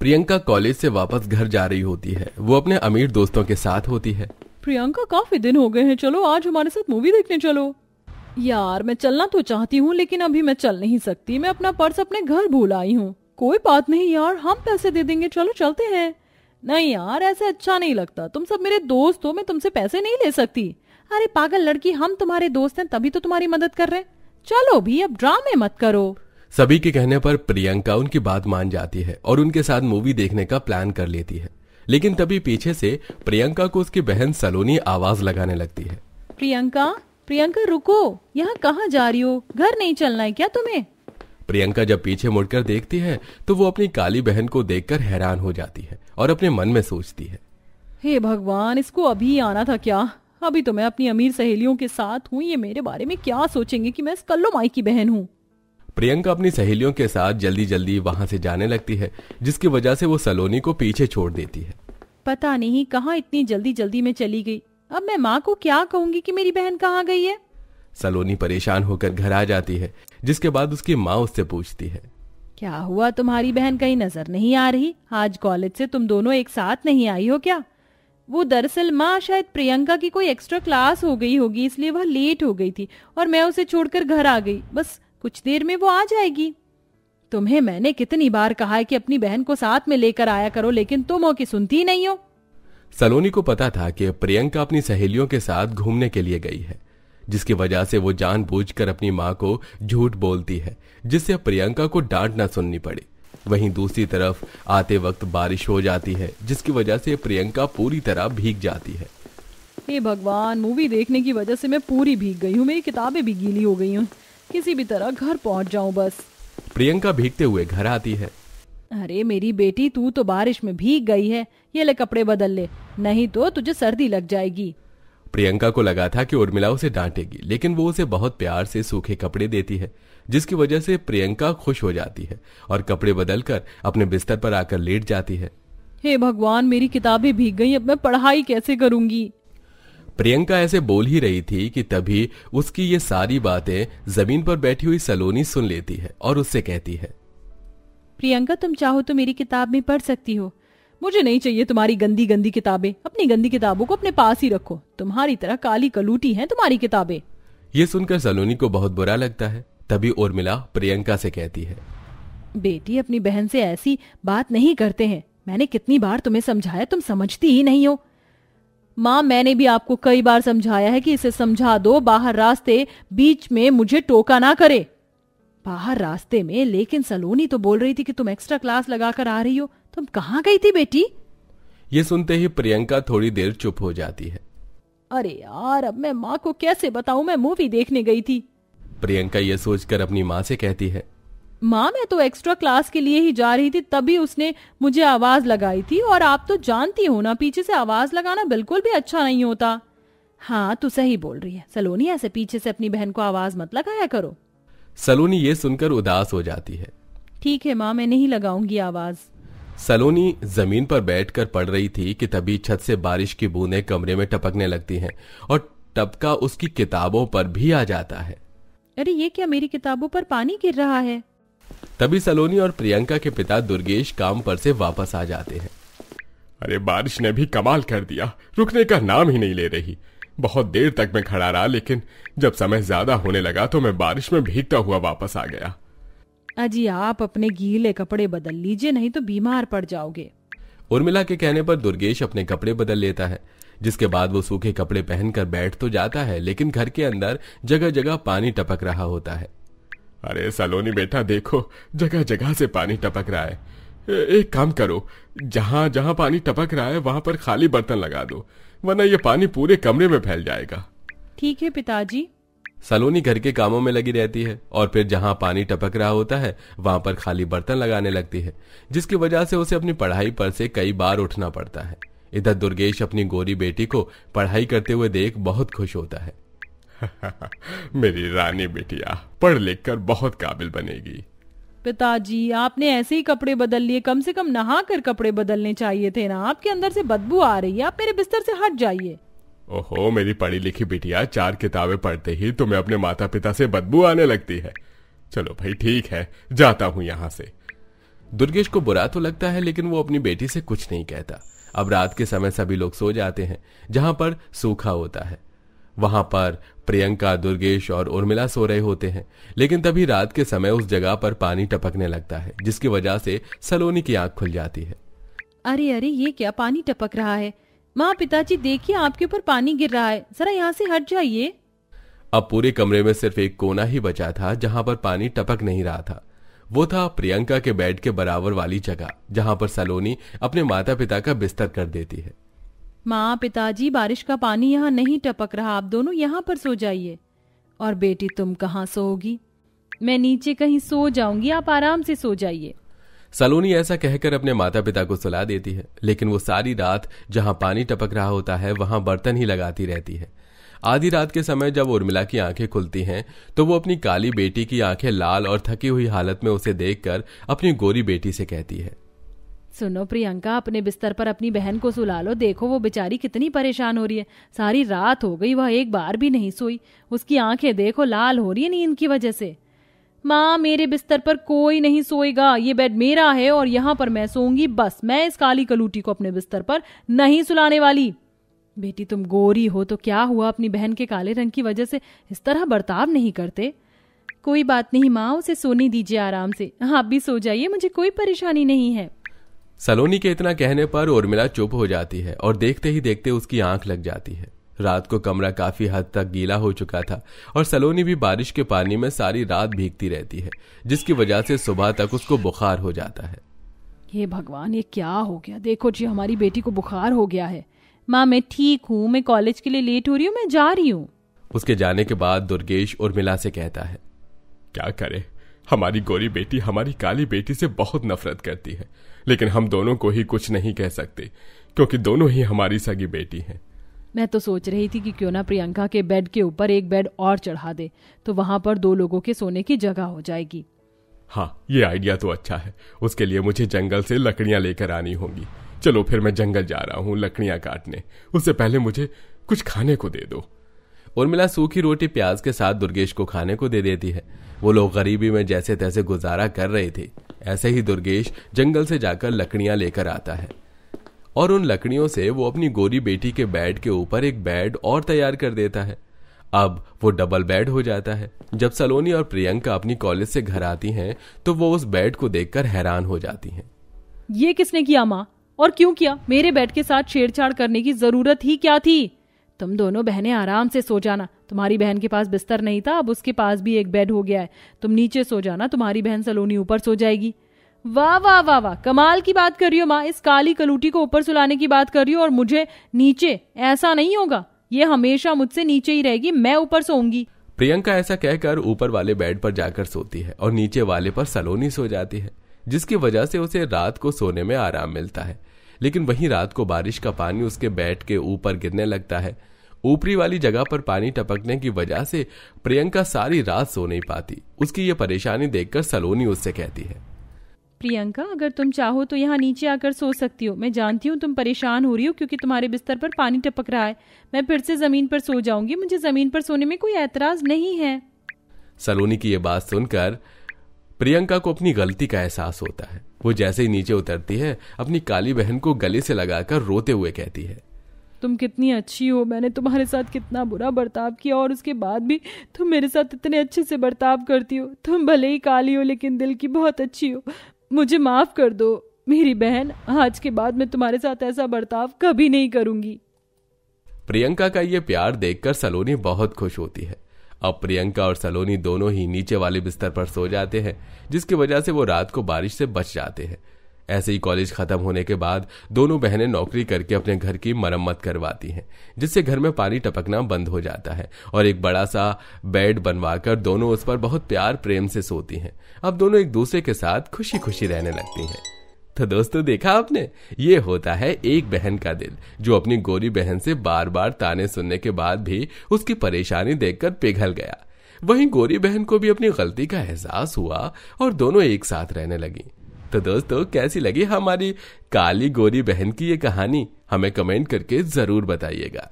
Priyanka college से वापस घर जा रही होती है वो अपने अमीर दोस्तों के साथ होती है प्रियंका काफी दिन हो गए हैं चलो आज हमारे साथ मूवी देखने चलो यार मैं चलना तो चाहती हूँ लेकिन अभी मैं चल नहीं सकती मैं अपना पर्स अपने घर भूल आई हूँ कोई बात नहीं यार हम पैसे दे देंगे चलो चलते हैं नहीं यार ऐसे अच्छा नहीं लगता तुम सब मेरे दोस्त हो मैं तुमसे पैसे नहीं ले सकती अरे पागल लड़की हम तुम्हारे दोस्त हैं तभी तो तुम्हारी मदद कर रहे हैं चलो भी अब ड्रामे मत करो सभी के कहने पर प्रियंका उनकी बात मान जाती है और उनके साथ मूवी देखने का प्लान कर लेती है लेकिन तभी पीछे से प्रियंका को उसकी बहन सलोनी आवाज लगाने लगती है प्रियंका प्रियंका रुको यहाँ कहाँ जा रही हो घर नहीं चलना है क्या तुम्हें प्रियंका जब पीछे मुड़कर देखती है तो वो अपनी काली बहन को देखकर हैरान हो जाती है और अपने मन में सोचती है हे भगवान इसको अभी आना था क्या अभी तो मैं अपनी अमीर सहेलियों के साथ हूँ ये मेरे बारे में क्या सोचेंगे कि मैं इस कल्लो माई की बहन हूँ प्रियंका अपनी सहेलियों के साथ जल्दी जल्दी वहां से जाने लगती है जिसकी वजह से वो सलोनी को पीछे छोड़ देती है पता नहीं कहाँ इतनी जल्दी जल्दी में चली गई अब मैं माँ को क्या कहूँगी कि मेरी बहन कहाँ गई है सलोनी परेशान होकर घर आ जाती है जिसके बाद उसकी माँ उससे पूछती है क्या हुआ तुम्हारी बहन कहीं नजर नहीं आ रही आज कॉलेज से तुम दोनों एक साथ नहीं आई हो क्या वो दरअसल माँ शायद प्रियंका की कोई एक्स्ट्रा क्लास हो गई होगी इसलिए वह लेट हो गई थी और मैं उसे छोड़कर घर आ गई बस कुछ देर में वो आ जाएगी तुम्हें मैंने कितनी बार कहा है कि अपनी बहन को साथ में लेकर आया करो लेकिन तुम हो सुनती नहीं हो सलोनी को पता था कि प्रियंका अपनी सहेलियों के साथ घूमने के लिए गई है जिसकी वजह से वो जानबूझकर अपनी माँ को झूठ बोलती है जिससे प्रियंका को डांट न सुननी पड़े वहीं दूसरी तरफ आते वक्त बारिश हो जाती है जिसकी वजह से प्रियंका पूरी तरह भीग जाती है हे भगवान मूवी देखने की वजह से मैं पूरी भीग गई हूँ मेरी किताबें भी गीली हो गई हूँ किसी भी तरह घर पहुंच जाऊं बस प्रियंका भीगते हुए घर आती है अरे मेरी बेटी तू तो बारिश में भीग गई है ये ले कपड़े बदल ले नहीं तो तुझे सर्दी लग जाएगी प्रियंका को लगा था कि उर्मिला उसे डांटेगी लेकिन वो उसे बहुत प्यार से सूखे कपड़े देती है जिसकी वजह से प्रियंका खुश हो जाती है और कपड़े बदलकर अपने बिस्तर पर आकर लेट जाती है हे भगवान मेरी किताबें भीग गई अब मैं पढ़ाई कैसे करूंगी प्रियंका ऐसे बोल ही रही थी कि तभी उसकी ये सारी बातें जमीन पर बैठी हुई सलोनी सुन लेती है और उससे कहती है प्रियंका तुम चाहो तो मेरी किताब में पढ़ सकती हो मुझे नहीं चाहिए तुम्हारी गंदी गंदी किताबें अपनी गंदी किताबों को अपने पास ही रखो तुम्हारी तरह काली कलूटी हैं तुम्हारी किताबें ये सुनकर सलोनी को बहुत बुरा लगता है तभी उर्मिला प्रियंका से कहती है बेटी अपनी बहन से ऐसी बात नहीं करते हैं मैंने कितनी बार तुम्हें समझाया तुम समझती ही नहीं हो माँ मैंने भी आपको कई बार समझाया है कि इसे समझा दो बाहर रास्ते बीच में मुझे टोका ना करे बाहर रास्ते में लेकिन सलोनी तो बोल रही थी कि तुम एक्स्ट्रा क्लास लगाकर आ रही हो तुम कहाँ गई थी बेटी ये सुनते ही प्रियंका थोड़ी देर चुप हो जाती है अरे यार अब मैं माँ को कैसे बताऊ मैं मूवी देखने गई थी प्रियंका ये सोचकर अपनी माँ से कहती है माँ मैं तो एक्स्ट्रा क्लास के लिए ही जा रही थी तभी उसने मुझे आवाज़ लगाई थी और आप तो जानती हो ना पीछे से आवाज़ लगाना बिल्कुल भी अच्छा नहीं होता हाँ तू सही बोल रही है सलोनी ऐसे पीछे से अपनी बहन को आवाज़ मत लगाया करो सलोनी ये सुनकर उदास हो जाती है ठीक है माँ मैं नहीं लगाऊंगी आवाज़ सलोनी जमीन पर बैठकर पढ़ रही थी कि तभी छत से बारिश की बूंदें कमरे में टपकने लगती हैं और टपका उसकी किताबों पर भी आ जाता है अरे ये क्या मेरी किताबों पर पानी गिर रहा है तभी सलोनी और प्रियंका के पिता दुर्गेश काम पर से वापस आ जाते हैं अरे बारिश ने भी कमाल कर दिया रुकने का नाम ही नहीं ले रही बहुत देर तक मैं खड़ा रहा लेकिन जब समय ज्यादा होने लगा तो मैं बारिश में भीगता हुआ वापस आ गया अजी आप अपने गीले कपड़े बदल लीजिए नहीं तो बीमार पड़ जाओगे उर्मिला के कहने पर दुर्गेश अपने कपड़े बदल लेता है जिसके बाद वो सूखे कपड़े पहनकर बैठ तो जाता है लेकिन घर के अंदर जगह जगह पानी टपक रहा होता है अरे सलोनी बेटा देखो जगह जगह से पानी टपक रहा है एक काम करो जहां जहां पानी टपक रहा है वहां पर खाली बर्तन लगा दो वरना ये पानी पूरे कमरे में फैल जाएगा ठीक है पिताजी सलोनी घर के कामों में लगी रहती है और फिर जहां पानी टपक रहा होता है वहां पर खाली बर्तन लगाने लगती है जिसकी वजह से उसे अपनी पढ़ाई पर से कई बार उठना पड़ता है इधर दुर्गेश अपनी गोरी बेटी को पढ़ाई करते हुए देख बहुत खुश होता है मेरी रानी बेटिया पढ़ लिख कर बहुत काबिल बनेगी पिताजी आपने ऐसे ही कपड़े बदल लिए कम से कम नहा कर कपड़े बदलने चाहिए थे ना आपके अंदर से बदबू आ रही है आप मेरे बिस्तर से हट जाइए ओहो मेरी पढ़ी लिखी बेटिया चार किताबें पढ़ते ही तुम्हें अपने माता पिता से बदबू आने लगती है चलो भाई ठीक है जाता हूँ यहाँ से दुर्गेश को बुरा तो लगता है लेकिन वो अपनी बेटी से कुछ नहीं कहता अब रात के समय सभी लोग सो जाते हैं जहां पर सूखा होता है वहां पर प्रियंका दुर्गेश और उर्मिला सो रहे होते हैं लेकिन तभी रात के समय उस जगह पर पानी टपकने लगता है जिसकी वजह से सलोनी की आंख खुल जाती है अरे अरे ये क्या पानी टपक रहा है माँ पिताजी देखिए आपके ऊपर पानी गिर रहा है जरा यहाँ से हट जाइए अब पूरे कमरे में सिर्फ एक कोना ही बचा था जहाँ पर पानी टपक नहीं रहा था वो था प्रियंका के बेड के बराबर वाली जगह जहाँ पर सलोनी अपने माता पिता का बिस्तर कर देती है माँ पिताजी बारिश का पानी यहाँ नहीं टपक रहा आप दोनों यहाँ पर सो जाइए और बेटी तुम कहाँ सोगी मैं नीचे कहीं सो जाऊंगी आप आराम से सो जाइए सलोनी ऐसा कहकर अपने माता पिता को सुला देती है लेकिन वो सारी रात जहाँ पानी टपक रहा होता है वहां बर्तन ही लगाती रहती है आधी रात के समय जब उर्मिला की आंखें खुलती हैं तो वो अपनी काली बेटी की आंखें लाल और थकी हुई हालत में उसे देखकर अपनी गोरी बेटी से कहती है सुनो प्रियंका अपने बिस्तर पर अपनी बहन को सुला लो देखो वो बेचारी कितनी परेशान हो रही है सारी रात हो गई वह एक बार भी नहीं सोई उसकी आंखें देखो लाल हो रही है नींद की वजह से माँ मेरे बिस्तर पर कोई नहीं सोएगा ये बेड मेरा है और यहाँ पर मैं सोऊंगी बस मैं इस काली कलूटी को अपने बिस्तर पर नहीं सुलाने वाली बेटी तुम गोरी हो तो क्या हुआ अपनी बहन के काले रंग की वजह से इस तरह बर्ताव नहीं करते कोई बात नहीं माँ उसे सोने दीजिए आराम से हाँ, आप भी सो जाइए मुझे कोई परेशानी नहीं है सलोनी के इतना कहने पर उर्मिला चुप हो जाती है और देखते ही देखते उसकी आंख लग जाती है रात को कमरा काफी हद तक गीला हो चुका था और सलोनी भी बारिश के पानी में सारी रात भीगती रहती है जिसकी वजह से सुबह तक उसको बुखार हो जाता है ये भगवान ये क्या हो गया देखो जी हमारी बेटी को बुखार हो गया है माँ मैं ठीक हूँ मैं कॉलेज के लिए लेट हो रही हूँ मैं जा रही हूँ उसके जाने के बाद दुर्गेश उर्मिला से कहता है क्या करे हमारी गोरी बेटी हमारी काली बेटी से बहुत नफरत करती है लेकिन हम दोनों को ही कुछ नहीं कह सकते क्योंकि दोनों ही हमारी सगी बेटी हैं मैं तो सोच रही थी कि क्यों ना प्रियंका के बेड के ऊपर एक बेड और चढ़ा दे तो वहां पर दो लोगों के सोने की जगह हो जाएगी हाँ ये आइडिया तो अच्छा है उसके लिए मुझे जंगल से लकड़ियां लेकर आनी होंगी चलो फिर मैं जंगल जा रहा हूँ लकड़ियां काटने उससे पहले मुझे कुछ खाने को दे दो उर्मिला सूखी रोटी प्याज के साथ दुर्गेश को खाने को दे देती है वो लोग गरीबी में जैसे तैसे गुजारा कर रहे थे ऐसे ही दुर्गेश जंगल से जाकर लकड़ियां लेकर आता है और उन लकड़ियों से वो अपनी गोरी बेटी के बेड के ऊपर एक बेड और तैयार कर देता है अब वो डबल बेड हो जाता है जब सलोनी और प्रियंका अपनी कॉलेज से घर आती हैं तो वो उस बेड को देखकर हैरान हो जाती हैं ये किसने किया माँ और क्यों किया मेरे बेड के साथ छेड़छाड़ करने की जरूरत ही क्या थी तुम दोनों बहनें आराम से सो जाना तुम्हारी बहन के पास बिस्तर नहीं था अब उसके पास भी एक बेड हो गया है तुम नीचे सो जाना तुम्हारी बहन सलोनी ऊपर सो जाएगी वाह वाह वाह वाह कमाल की बात कर रही हो माँ इस काली कलूटी को ऊपर सुलाने की बात कर रही हो और मुझे नीचे ऐसा नहीं होगा ये हमेशा मुझसे नीचे ही रहेगी मैं ऊपर सोऊंगी प्रियंका ऐसा कहकर ऊपर वाले बेड पर जाकर सोती है और नीचे वाले पर सलोनी सो जाती है जिसकी वजह से उसे रात को सोने में आराम मिलता है लेकिन वहीं रात को बारिश का पानी उसके बेड के ऊपर गिरने लगता है ऊपरी वाली जगह पर पानी टपकने की वजह से प्रियंका सारी रात सो नहीं पाती उसकी ये परेशानी देखकर सलोनी उससे कहती है प्रियंका अगर तुम चाहो तो यहाँ नीचे आकर सो सकती हो मैं जानती हूँ तुम परेशान हो रही हो क्योंकि तुम्हारे बिस्तर पर पानी टपक रहा है मैं फिर से जमीन पर सो जाऊंगी मुझे जमीन पर सोने में कोई एतराज नहीं है सलोनी की ये बात सुनकर प्रियंका को अपनी गलती का एहसास होता है वो जैसे ही नीचे उतरती है अपनी काली बहन को गले से लगाकर रोते हुए कहती है तुम कितनी अच्छी हो मैंने तुम्हारे साथ कितना बुरा बर्ताव किया और उसके बाद भी तुम मेरे साथ इतने अच्छे से बर्ताव करती हो तुम भले ही काली हो लेकिन दिल की बहुत अच्छी हो मुझे माफ कर दो मेरी बहन आज के बाद मैं तुम्हारे साथ ऐसा बर्ताव कभी नहीं करूंगी प्रियंका का ये प्यार देखकर सलोनी बहुत खुश होती है अब प्रियंका और सलोनी दोनों ही नीचे वाले बिस्तर पर सो जाते हैं जिसकी वजह से वो रात को बारिश से बच जाते हैं ऐसे ही कॉलेज खत्म होने के बाद दोनों बहनें नौकरी करके अपने घर की मरम्मत करवाती हैं जिससे घर में पानी टपकना बंद हो जाता है और एक बड़ा सा बेड बनवाकर दोनों उस पर बहुत प्यार प्रेम से सोती हैं अब दोनों एक दूसरे के साथ खुशी खुशी रहने लगती हैं तो दोस्तों देखा आपने ये होता है एक बहन का दिल जो अपनी गोरी बहन से बार बार ताने सुनने के बाद भी उसकी परेशानी देखकर पिघल गया वहीं गोरी बहन को भी अपनी गलती का एहसास हुआ और दोनों एक साथ रहने लगी तो दोस्तों कैसी लगी हमारी काली गोरी बहन की ये कहानी हमें कमेंट करके जरूर बताइएगा